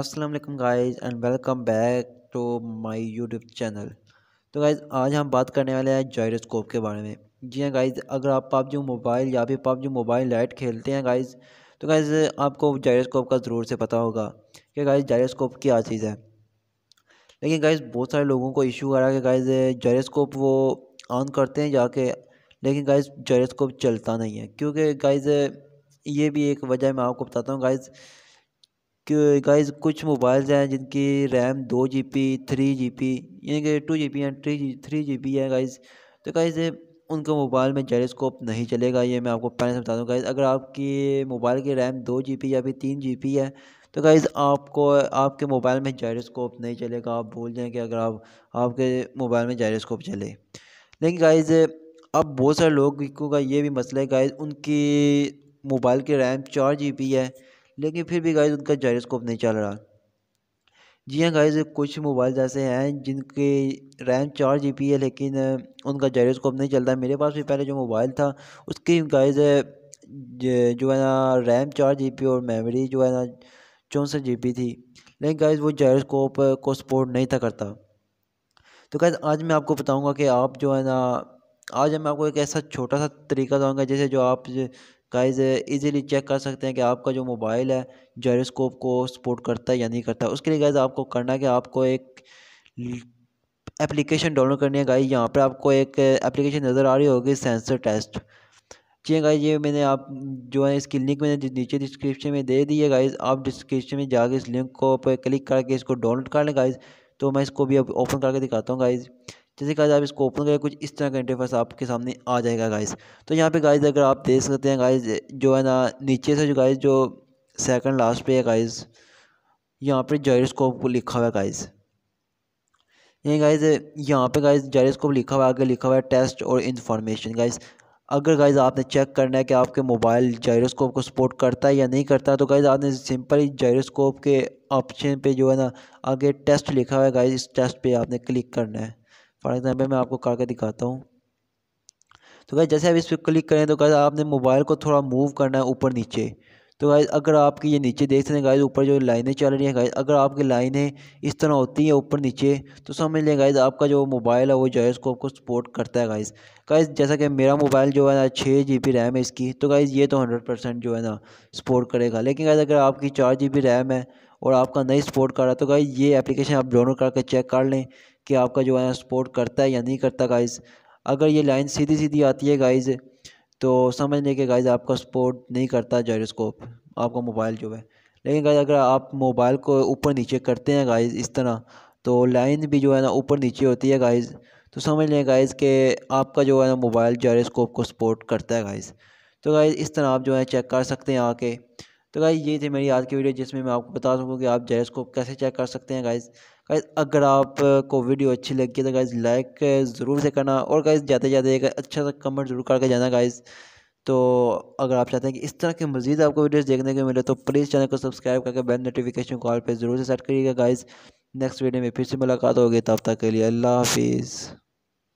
Aslam guys and welcome back to my YouTube channel तो guys आज हम बात करने वाले हैं जायरोस्कोप के बारे में जी हाँ गाइज अगर आप पबजी मोबाइल या फिर पबजी मोबाइल लाइट खेलते हैं गाइज़ तो गाइज़ आपको जायरोस्कोप का ज़रूर से पता होगा कि गाइज जायरोस्कोप क्या चीज़ है लेकिन गाइज बहुत सारे लोगों को इशू आ रहा है कि गाइज जायरोस्कोप वो ऑन करते हैं जाके लेकिन गाइज जायरोस्कोप चलता नहीं है क्योंकि गाइज ये भी एक वजह मैं आपको बताता हूँ गाइज़ गाइस कुछ मोबाइल्स हैं जिनकी रैम दो G B three G B यानी कि two G B and three G three G B है गाइस तो गाइस उनके मोबाइल में जेरेस्कोप नहीं चलेगा ये मैं आपको पहले से बता दूँ गाइस अगर आपकी मोबाइल की रैम दो जी पी या फिर तीन जी पी है तो गाइज़ आपको आपके मोबाइल में जायरोस्कोप नहीं चलेगा आप भूल जाएँ कि अगर आप आपके मोबाइल में जायरोस्कोप चले लेकिन गाइज़ अब बहुत सारे लोगों का ये भी मसला है गाइज़ उनकी मोबाइल की रैम चार जी है लेकिन फिर भी गाइज उनका जायरोस्कोप नहीं चल रहा जी हाँ गाइज कुछ मोबाइल ऐसे हैं जिनके रैम चार जी है लेकिन उनका जायरोस्कोप नहीं चलता मेरे पास भी पहले जो मोबाइल था उसकी गाइज जो है ना रैम चार जी और मेमोरी जो है ना चौंसठ जी थी लेकिन गाइज वो जायरोस्कोप को सपोर्ट नहीं था करता तो गाइज आज मैं आपको बताऊँगा कि आप जो है ना आज मैं आपको एक ऐसा छोटा सा तरीका दूँगा जैसे जो आप गाइज इजीली चेक कर सकते हैं कि आपका जो मोबाइल है जेरोस्कोप को सपोर्ट करता है या नहीं करता उसके लिए गाइज आपको करना है कि आपको एक एप्लीकेशन डाउनलोड करनी है गाइज यहाँ पर आपको एक एप्लीकेशन नज़र आ रही होगी सेंसर टेस्ट जी गाइज हाँ ये मैंने आप जो है इसकी लिंक मैंने नीचे डिस्क्रिप्शन में दे दी है गाइज आप डिस्क्रिप्शन में जाके इस लिंक को पर क्लिक करके इसको डाउनलोड कर लें गाइज तो मैं इसको भी अब ओपन करके दिखाता हूँ गाइज जैसे गाइज आप इसको ओपन करें कुछ इस तरह का इंटरफेस आपके सामने आ जाएगा गाइज तो यहाँ पे गाइज अगर आप देख सकते हैं गाइज जो है ना नीचे से जो गाइज जो सेकंड लास्ट पे है गाइज यहाँ पे जायरोस्कोप को लिखा हुआ है गाइज ये गाइज यहाँ पे गाइज जायरोस्कोप लिखा हुआ है आगे लिखा हुआ है टेस्ट और इन्फॉर्मेशन गाइज अगर गाइज आपने चेक करना है कि आपके मोबाइल जायरोस्कोप को सपोर्ट करता है या नहीं करता तो गाइज आपने सिंपल जायरोस्कोप के ऑप्शन पे जो है ना आगे टेस्ट लिखा हुआ है गाइज इस टेस्ट पे आपने क्लिक करना है फॉर एग्ज़ाम्पल मैं आपको करके दिखाता हूँ तो गाइज जैसे आप इस पर क्लिक करें तो गाइज आपने मोबाइल को थोड़ा मूव करना है ऊपर नीचे तो गाइज अगर आपकी ये नीचे देख सकते हैं गाइज ऊपर जो लाइनें चल रही हैं गाइज अगर आपकी लाइनें इस तरह होती हैं ऊपर नीचे तो समझ लें गाइज आपका जो मोबाइल है वो जो है उसको आपको सपोर्ट करता है गाइज गाइज जैसा कि मेरा मोबाइल जो है ना छः जी बी रैम है इसकी तो गाइज ये तो हंड्रेड परसेंट जो है ना सपोर्ट करेगा लेकिन गाइज अगर आपकी चार जी बी रैम है और आपका नहीं सपोर्ट कर रहा है तो गाइज ये एप्लीकेशन आप डाउनलोड करके चेक कर लें कि आपका जो है सपोर्ट करता है या नहीं करता गाइज़ अगर ये लाइन सीधी सीधी आती है गाइज़ तो समझ लें कि गाइज़ आपका सपोर्ट नहीं करता जायरोस्कोप आपका मोबाइल जो है लेकिन गाइज़ अगर आप मोबाइल को ऊपर नीचे करते हैं गाइज़ इस तरह तो लाइन भी जो है ना ऊपर नीचे होती है गाइज़ तो समझ लें गाइज़ कि आपका जो है ना मोबाइल जायरोस्कोप को सपोर्ट करता है गाइज़ तो गाइज़ इस तरह आप जो है चेक कर सकते हैं आके तो गाइज ये थी मेरी आज की वीडियो जिसमें मैं आपको बता दूँगा कि आप जैस को कैसे चेक कर सकते हैं गाइज़ गाइज अगर आपको वीडियो अच्छी लगी तो गाइज़ लाइक ज़रूर से करना और गाइज़ जाते जाते एक अच्छा सा कमेंट ज़रूर करके जाना गाइज़ तो अगर आप चाहते हैं कि इस तरह के मज़ीद आपको वीडियोस देखने को मिले तो प्लीज़ चैनल को सब्सक्राइब करके बेल नोटिफिकेशन कॉल पर ज़रूर से सेट करिएगा गाइज़ नेक्स्ट वीडियो में फिर से मुलाकात होगी तब तक के लिए अल्लाह हाफिज़